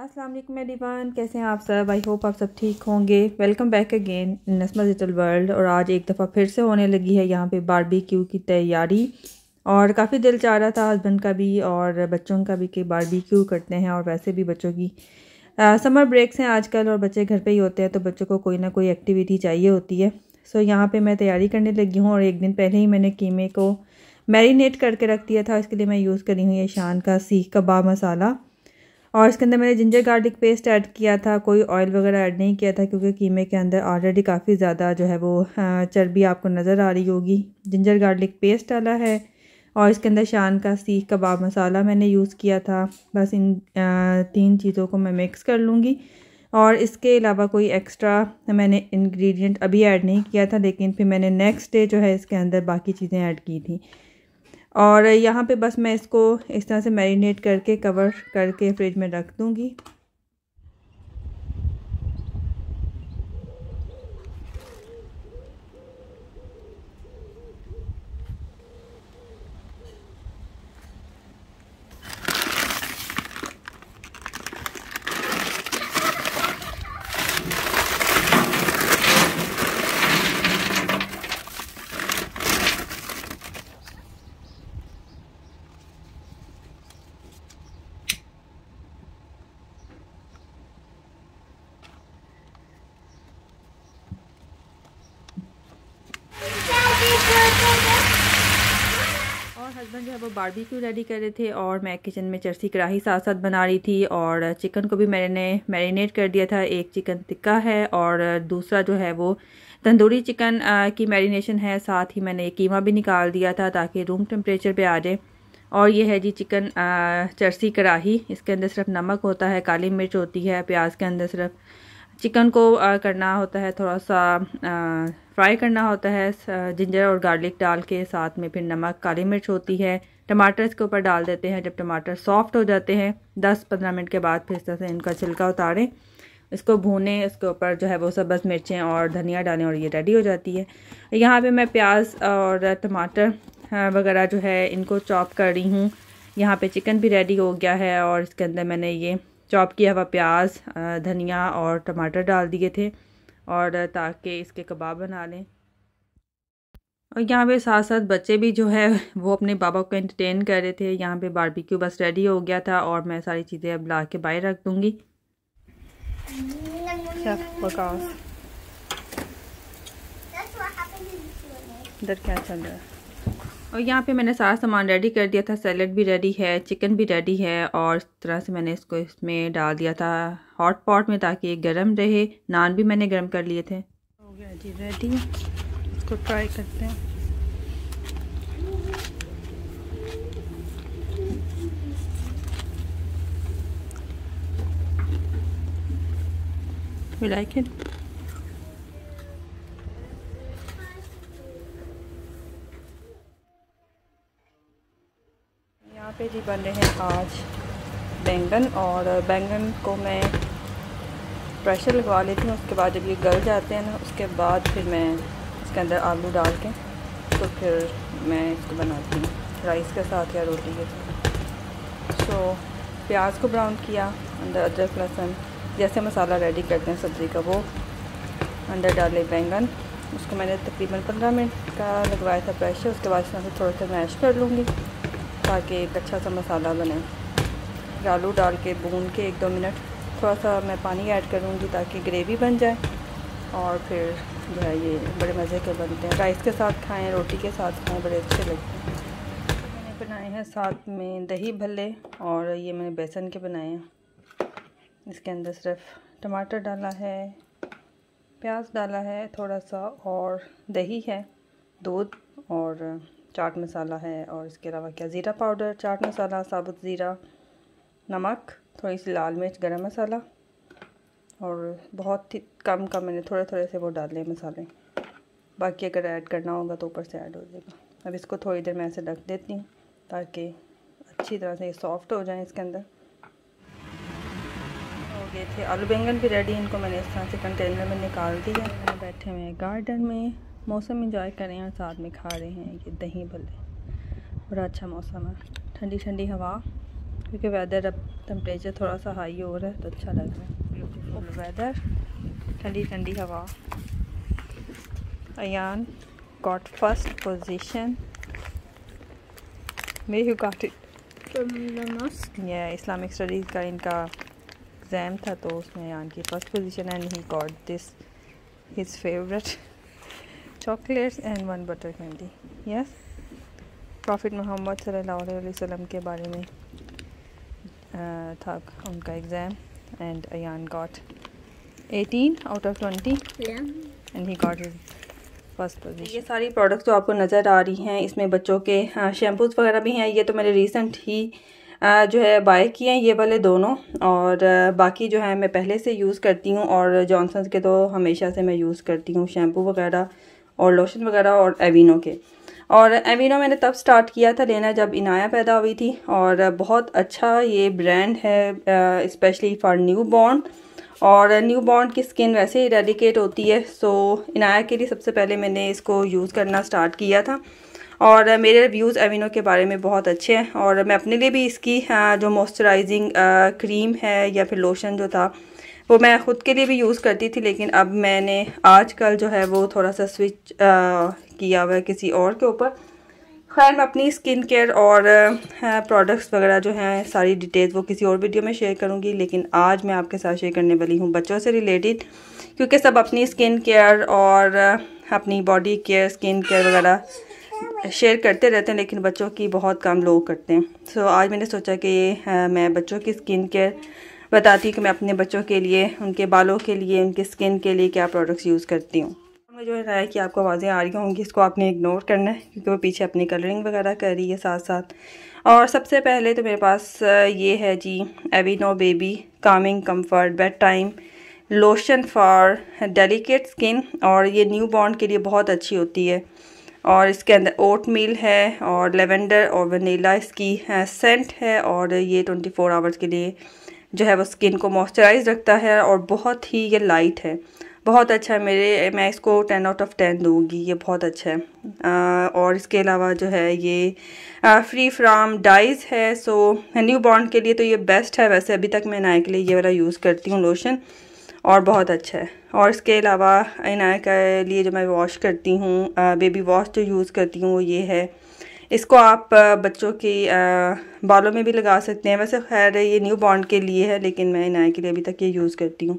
अस्सलाम वालेकुम एवरीवन कैसे हैं आप सब आई होप आप सब ठीक होंगे welcome back again Nasma digital world और आज एक दफ़ा फिर से होने लगी है यहाँ पे बारबेक्यू की तैयारी और काफ़ी दिल चाह रहा था हस्बैंड का भी और बच्चों का भी कि बारबेक्यू करते हैं और वैसे भी बच्चों की आ, समर ब्रेक्स हैं आजकल और बच्चे घर पर ही होते हैं तो बच्चों को कोई ना कोई एक्टिविटी चाहिए होती है सो यहाँ पर मैं तैयारी करने लगी हूँ और एक दिन पहले ही मैंने कीमे को मैरिनेट करके रख दिया था इसके लिए मैं यूज़ करी हूँ ये शान का सीख कबाब मसाला और इसके अंदर मैंने जिंजर गार्लिक पेस्ट ऐड किया था कोई ऑयल वगैरह ऐड नहीं किया था क्योंकि कीमे के अंदर ऑलरेडी काफ़ी ज़्यादा जो है वो चर्बी आपको नज़र आ रही होगी जिंजर गार्लिक पेस्ट डाला है और इसके अंदर शान का सीख कबाब मसाला मैंने यूज़ किया था बस इन तीन चीज़ों को मैं मिक्स कर लूँगी और इसके अलावा कोई एक्स्ट्रा मैंने इंग्रेडिएंट अभी ऐड नहीं किया था लेकिन फिर मैंने नेक्स्ट डे जो है इसके अंदर बाकी चीज़ें ऐड की थी और यहाँ पे बस मैं इसको इस तरह से मैरिनेट करके कवर करके फ्रिज में रख दूँगी बारबेक्यू रेडी कर रहे थे और मैं किचन में चरसी कढ़ाई साथ साथ बना रही थी और चिकन को भी मैंने मैरिनेट कर दिया था एक चिकन टिक्का है और दूसरा जो है वो तंदूरी चिकन की मैरिनेशन है साथ ही मैंने कीमा भी निकाल दिया था ताकि रूम टेम्परेचर पर आ जाए और ये है जी चिकन चरसी कढ़ाही इसके अंदर सिर्फ नमक होता है काली मिर्च होती है प्याज के अंदर सिर्फ चिकन को करना होता है थोड़ा सा फ्राई करना होता है जिंजर और गार्लिक डाल के साथ में फिर नमक काली मिर्च होती है टमाटर इसके ऊपर डाल देते हैं जब टमाटर सॉफ्ट हो जाते हैं 10-15 मिनट के बाद फिर इस तरह से इनका छिलका उतारें इसको भूने इसके ऊपर जो है वो सब बस मिर्चें और धनिया डालें और ये रेडी हो जाती है यहाँ पे मैं प्याज और टमाटर हाँ, वगैरह जो है इनको चॉप कर रही हूँ यहाँ पे चिकन भी रेडी हो गया है और इसके अंदर मैंने ये चॉप किया हुआ प्याज धनिया और टमाटर डाल दिए थे और ताकि इसके कबाब बना लें और यहाँ पे साथ साथ बच्चे भी जो है वो अपने बाबा को एंटरटेन कर रहे थे यहाँ पे बारबेक्यू बस रेडी हो गया था और मैं सारी चीज़ें अब ला के बाहर रख दूँगी इधर क्या चल रहा है और यहाँ पे मैंने सारा सामान रेडी कर दिया था सैलड भी रेडी है चिकन भी रेडी है और इस तरह से मैंने इसको इसमें डाल दिया था हॉट पॉट में ताकि ये गर्म रहे नान भी मैंने गर्म कर लिए थे हो गया जी रेडी इसको ट्राई करते हैं वी लाइक इट यहाँ पे जी बन रहे हैं आज बैंगन और बैंगन को मैं प्रेशर लगवा लेती हूँ उसके बाद जब ये गल जाते हैं ना उसके बाद फिर मैं इसके अंदर आलू डाल के तो फिर मैं इसको बनाती हूँ राइस के साथ या रोटी के साथ सो प्याज को ब्राउन किया अंदर अदरक लहसुन जैसे मसाला रेडी करते हैं सब्ज़ी का वो अंदर डाले बैंगन उसको मैंने तकरीबन पंद्रह मिनट का लगवाया था प्रेशर उसके बाद इसमें थोड़ा सा मैश कर लूँगी ताकि एक अच्छा सा मसाला बने आलू डाल के भून के एक दो मिनट थोड़ा सा मैं पानी ऐड करूँगी ताकि ग्रेवी बन जाए और फिर ये बड़े मज़े के बनते हैं राइस के साथ खाएं रोटी के साथ खाएं बड़े अच्छे लगते हैं मैंने बनाए हैं साथ में दही भल्ले और ये मैंने बेसन के बनाए हैं इसके अंदर सिर्फ टमाटर डाला है प्याज डाला है थोड़ा सा और दही है दूध और चाट मसाला है और इसके अलावा क्या ज़ीरा पाउडर चाट मसाला साबुत ज़ीरा नमक थोड़ी सी लाल मिर्च गरम मसाला और बहुत ही कम कम मैंने थोड़े थोड़े से वो डाले मसाले बाकी अगर ऐड करना होगा तो ऊपर से ऐड हो जाएगा अब इसको थोड़ी देर मैं ऐसे ढक देती हूँ ताकि अच्छी तरह से ये सॉफ्ट हो जाए इसके अंदर हो गए थे आलू बैंगन भी रेडी इनको मैंने इस तरह से कंटेनर में निकाल दिया है बैठे हुए हैं गार्डन में मौसम इंजॉय कर रहे हैं और साथ में खा रहे हैं ये दही भले बड़ा अच्छा मौसम है ठंडी ठंडी हवा क्योंकि वेदर अब टेम्परेचर थोड़ा सा हाई हो रहा है तो अच्छा लग रहा है ब्यूटीफुल वेदर ठंडी ठंडी हवा got first position may you got it Yeah, Islamic studies का इनका एग्ज़ाम था तो उसमें यान की first position and he got this his favourite chocolates and one butter candy yes prophet Mohammad सल्लल्लाहु वसल्लम के बारे में uh, था उनका एग्ज़ाम एंड अन got eighteen out of twenty and he he is first position ये सारी प्रोडक्ट्स जो आपको नज़र आ रही हैं इसमें बच्चों के शैम्पूज़ वगैरह भी हैं ये तो मैंने रिसेंट ही जो है बाय किए हैं ये वाले दोनों और बाकी जो है मैं पहले से यूज़ करती हूँ और जॉनसन के तो हमेशा से मैं यूज़ करती हूँ शैम्पू वगैरह और लोशन वगैरह और एवीनो के और एवीनो मैंने तब स्टार्ट किया था लेना जब इनाया पैदा हुई थी और बहुत अच्छा ये ब्रांड है स्पेशली फॉर न्यू बॉर्न और न्यू बॉर्न की स्किन वैसे ही रेडिकेट होती है सो इनाया के लिए सबसे पहले मैंने इसको यूज़ करना स्टार्ट किया था और मेरे रिव्यूज़ एविनो के बारे में बहुत अच्छे हैं और मैं अपने लिए भी इसकी जो मॉइस्चराइजिंग क्रीम है या फिर लोशन जो था वो मैं ख़ुद के लिए भी यूज़ करती थी लेकिन अब मैंने आजकल जो है वो थोड़ा सा स्विच आ, किया हुआ है किसी और के ऊपर खैर मैं अपनी स्किन केयर और प्रोडक्ट्स वगैरह जो हैं सारी डिटेल्स वो किसी और वीडियो में शेयर करूंगी लेकिन आज मैं आपके साथ शेयर करने वाली हूँ बच्चों से रिलेटेड क्योंकि सब अपनी स्किन केयर और अपनी बॉडी केयर स्किन केयर वगैरह शेयर करते रहते हैं लेकिन बच्चों की बहुत कम लोग करते हैं सो so, आज मैंने सोचा कि मैं बच्चों की स्किन केयर बताती हूँ कि मैं अपने बच्चों के लिए उनके बालों के लिए उनके स्किन के लिए क्या प्रोडक्ट्स यूज़ करती हूँ में जो है कि आपको आवाज़ें आ रही होंगी इसको आपने इग्नोर करना है क्योंकि वो पीछे अपनी कलरिंग वगैरह कर रही है साथ साथ और सबसे पहले तो मेरे पास ये है जी Aveeno baby calming comfort bedtime lotion for delicate skin और ये न्यू बॉर्न के लिए बहुत अच्छी होती है और इसके अंदर ओट मील है और लेवेंडर और वनीला इसकी सेंट है और ये 24 आवर्स के लिए जो है वो स्किन को मॉइस्चराइज रखता है और बहुत ही ये लाइट है बहुत अच्छा है मेरे मैं इसको टेन आउट ऑफ टेन दूँगी ये बहुत अच्छा है आ, और इसके अलावा जो है ये आ, फ्री फ्राम डाइज है सो न्यू बॉन्ड के लिए तो ये बेस्ट है वैसे अभी तक मैं नाय के लिए ये वाला यूज़ करती हूँ लोशन और बहुत अच्छा है और इसके अलावा इनाय के लिए जो मैं वॉश करती हूँ बेबी वॉश जो यूज़ करती हूँ वो ये है इसको आप बच्चों के बालों में भी लगा सकते हैं वैसे खैर ये न्यू बॉन्ड के लिए है लेकिन मैं इनाय के लिए अभी तक ये यूज़ करती हूँ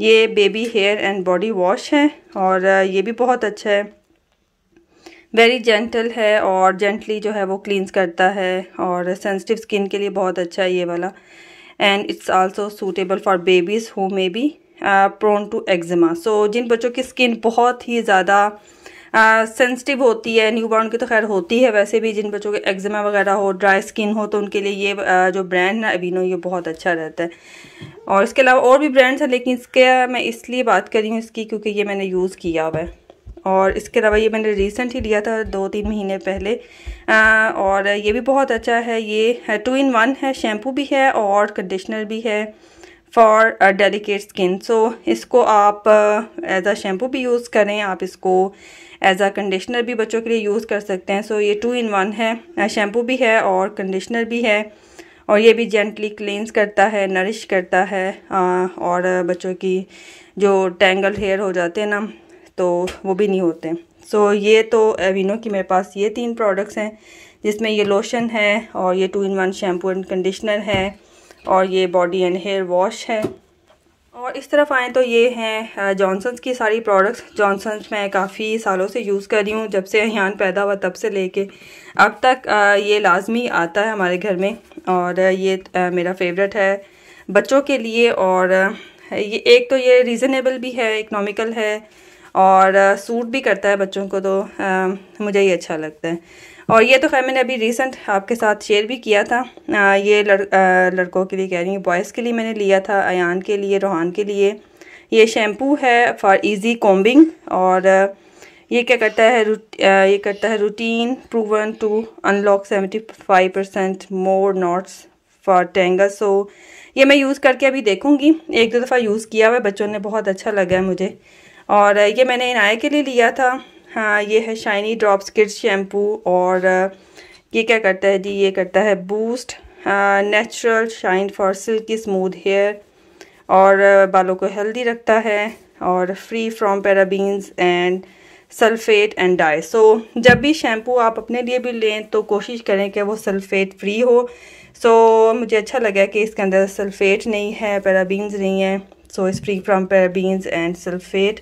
ये baby hair and body wash है और ये भी बहुत अच्छा है वेरी जेंटल है और जेंटली जो है वो क्लींस करता है और सेंसिटिव स्किन के लिए बहुत अच्छा है ये वाला and it's also suitable for babies who may be prone to eczema so जिन बच्चों की स्किन बहुत ही ज़्यादा सेंसिटिव होती है न्यू बॉर्न की तो खैर होती है वैसे भी जिन बच्चों के एग्जमा वगैरह हो ड्राई स्किन हो तो उनके लिए ये जो ब्रांड ना अवीनो ये बहुत अच्छा रहता है और इसके अलावा और भी ब्रांड्स हैं लेकिन इसके मैं इसलिए बात कर रही हूँ इसकी क्योंकि ये मैंने यूज़ किया हुआ है और इसके अलावा ये मैंने रिसेंट ही लिया था दो तीन महीने पहले आ, और ये भी बहुत अच्छा है ये टू इन वन है शैम्पू भी है और कंडीशनर भी है फॉर डेलीकेट स्किन सो इसको आप एज अ शैम्पू भी यूज़ करें आप इसको एज अ कंडीशनर भी बच्चों के लिए यूज़ कर सकते हैं सो so, ये टू इन वन है शैम्पू uh, भी है और कंडीशनर भी है और ये भी जेंटली क्लेंस करता है नरिश करता है आ, uh, और बच्चों की जो टेंगल हेयर हो जाते हैं ना तो वो भी नहीं होते सो so, ये तो एविनो की मेरे पास ये तीन प्रोडक्ट्स हैं जिसमें ये लोशन है और ये two in one shampoo and conditioner है और ये बॉडी एंड हेयर वॉश है और इस तरफ आएँ तो ये हैं जॉनसन्स की सारी प्रोडक्ट्स जॉनसन्स मैं काफ़ी सालों से यूज़ कर रही हूँ जब से अहान पैदा हुआ तब से लेके अब तक ये लाजमी आता है हमारे घर में और ये मेरा फेवरेट है बच्चों के लिए और ये एक तो ये रीज़नेबल भी है इकनॉमिकल है और सूट भी करता है बच्चों को तो मुझे ये अच्छा लगता है और ये तो खैर मैंने अभी रिसेंट आपके साथ शेयर भी किया था आ, ये लड़, आ, लड़कों के लिए कह रही हूँ बॉयज़ के लिए मैंने लिया था अन के लिए रोहान के लिए ये शैम्पू है फॉर इजी कॉम्बिंग और ये क्या करता है ये करता है routine proven to unlock seventy five percent more knots for tangle so ये मैं यूज़ करके अभी देखूँगी एक दो दफ़ा यूज़ किया हुआ है बच्चों ने बहुत अच्छा लगा है मुझे और ये मैंने इनाया के लिए लिया था हाँ ये है शाइनी ड्रॉप्स किड्स शैम्पू और ये क्या करता है जी ये करता है boost natural shine for silky smooth hair और बालों को हेल्दी रखता है और free from parabens and sulphate and dye so जब भी शैम्पू आप अपने लिए भी लें तो कोशिश करें कि वो सल्फेट फ्री हो सो so, मुझे अच्छा लगा कि इसके अंदर सल्फेट नहीं है पैराबीन्स नहीं है सो इस free from parabens and sulphate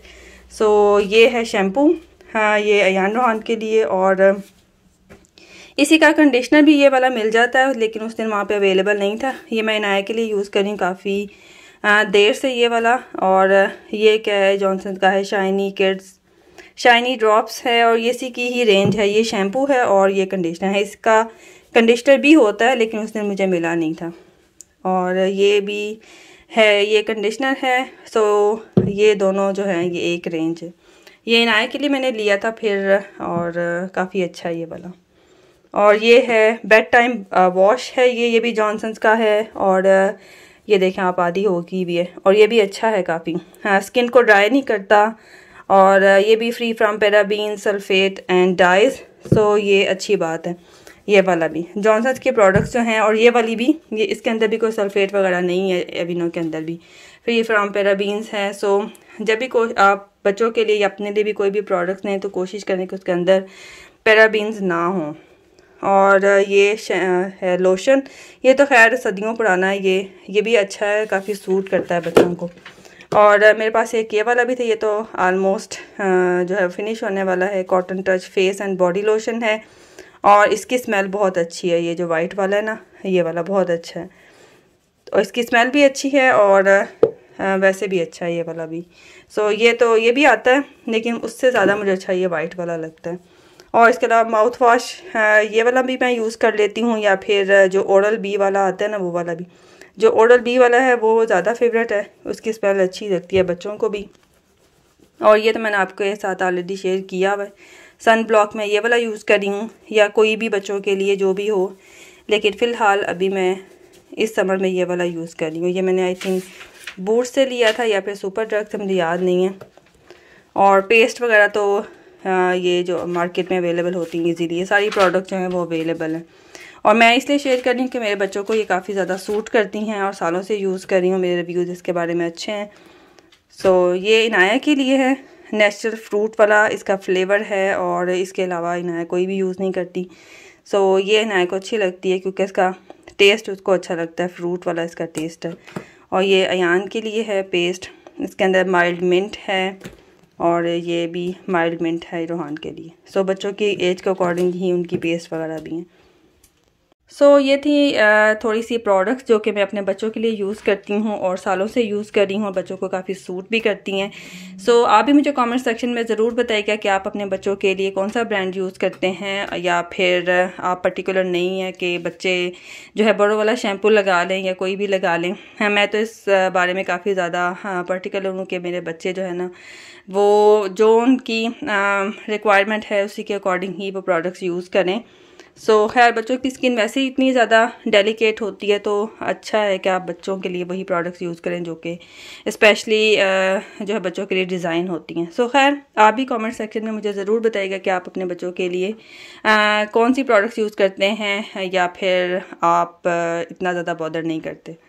so ये है शैम्पू ये अयान रोहान के लिए और इसी का कंडीशनर भी ये वाला मिल जाता है लेकिन उस दिन वहाँ पे अवेलेबल नहीं था ये मैं इनाया के लिए यूज़ करी काफ़ी देर से ये वाला और ये क्या है जॉनसन का है शाइनी किड्स शाइनी ड्रॉप्स है और ये इसी की ही रेंज है ये शैम्पू है और ये कंडीशनर है इसका कंडीशनर भी होता है लेकिन उस दिन मुझे मिला नहीं था और ये भी है ये कंडीशनर है सो ये दोनों जो हैं ये एक रेंज है ये इनाया के लिए मैंने लिया था फिर और काफ़ी अच्छा ये वाला और ये है बेड टाइम वॉश है ये ये भी जॉनसन्स का है और ये देखें आप आधी होगी भी है और ये भी अच्छा है काफ़ी हाँ स्किन को ड्राई नहीं करता और ये भी free from paraben sulphate and dyes so ये अच्छी बात है ये वाला भी जॉनसन्स के प्रोडक्ट्स जो हैं और ये वाली भी ये इसके अंदर भी कोई सल्फेट वगैरह नहीं है एविनो के अंदर भी फिर ये फ्राम पेरा हैं सो जब भी को आप बच्चों के लिए या अपने लिए भी कोई भी प्रोडक्ट्स हैं तो कोशिश करें कि उसके अंदर पैराबीन्स ना हों और ये है लोशन ये तो खैर सदियों पुराना है ये ये भी अच्छा है काफ़ी सूट करता है बच्चों को और मेरे पास एक ये वाला भी था ये तो आलमोस्ट जो है फिनिश होने वाला है cotton touch face and body lotion है और इसकी स्मेल बहुत अच्छी है ये जो वाइट वाला है ना ये वाला बहुत अच्छा है और इसकी स्मेल भी अच्छी है और हाँ, वैसे भी अच्छा है ये वाला भी सो ये तो ये भी आता है लेकिन उससे ज़्यादा मुझे अच्छा ये वाइट वाला लगता है और इसके अलावा माउथ हाँ, वॉश ये वाला भी मैं यूज़ कर लेती हूँ या फिर जो ओरल बी वाला आता है ना वो वाला भी जो ओरल बी वाला है वो ज़्यादा फेवरेट है उसकी स्मेल अच्छी लगती है बच्चों को भी और ये तो मैंने आपके साथ ऑलरेडी शेयर किया हुआ है सन ब्लॉक में ये वाला यूज़ कर रही हूँ या कोई भी बच्चों के लिए जो भी हो लेकिन फ़िलहाल अभी मैं इस समर में ये वाला यूज़ कर रही हूँ ये मैंने आई थिंक बूट से लिया था या फिर सुपर ड्रग से मुझे याद नहीं है और पेस्ट वगैरह तो ये जो मार्केट में अवेलेबल होती हैं इजीली ये सारी प्रोडक्ट जो हैं वो अवेलेबल हैं और मैं इसलिए शेयर कर रही हूँ कि मेरे बच्चों को ये काफ़ी ज़्यादा सूट करती हैं और सालों से यूज़ कर रही हूँ मेरे रिव्यूज़ इसके बारे में अच्छे हैं सो so, ये इनाया के लिए है नेचुरल फ्रूट वाला इसका फ्लेवर है और इसके अलावा इनायक कोई भी यूज़ नहीं करती सो so, ये इनाया को अच्छी लगती है क्योंकि इसका टेस्ट उसको अच्छा लगता है फ्रूट वाला इसका टेस्ट है और ये अन के लिए है पेस्ट इसके अंदर माइल्ड मिंट है और ये भी माइल्ड मिंट है रोहान के लिए सो so, बच्चों की एज के अकॉर्डिंग ही उनकी पेस्ट वगैरह भी हैं सो so, ये थी थोड़ी सी प्रोडक्ट्स जो कि मैं अपने बच्चों के लिए यूज़ करती हूँ और सालों से यूज़ कर रही हूँ और बच्चों को काफ़ी सूट भी करती हैं सो so, आप भी मुझे कमेंट सेक्शन में ज़रूर बताइएगा कि आप अपने बच्चों के लिए कौन सा ब्रांड यूज़ करते हैं या फिर आप पर्टिकुलर नहीं है कि बच्चे जो है बड़ों वाला शैम्पू लगा लें या कोई भी लगा लें हाँ, मैं तो इस बारे में काफ़ी ज़्यादा पर्टिकुलर हाँ, हूँ कि मेरे बच्चे जो है ना वो जो उनकी रिक्वायरमेंट है उसी के अकॉर्डिंग ही वो प्रोडक्ट्स यूज़ करें सो so, खैर बच्चों की स्किन वैसे ही इतनी ज़्यादा डेलिकेट होती है तो अच्छा है कि आप बच्चों के लिए वही प्रोडक्ट्स यूज़ करें जो कि स्पेशली जो है बच्चों के लिए डिज़ाइन होती हैं सो so, खैर आप भी कमेंट सेक्शन में मुझे ज़रूर बताइएगा कि आप अपने बच्चों के लिए आ, कौन सी प्रोडक्ट्स यूज़ करते हैं या फिर आप इतना ज़्यादा बॉडर नहीं करते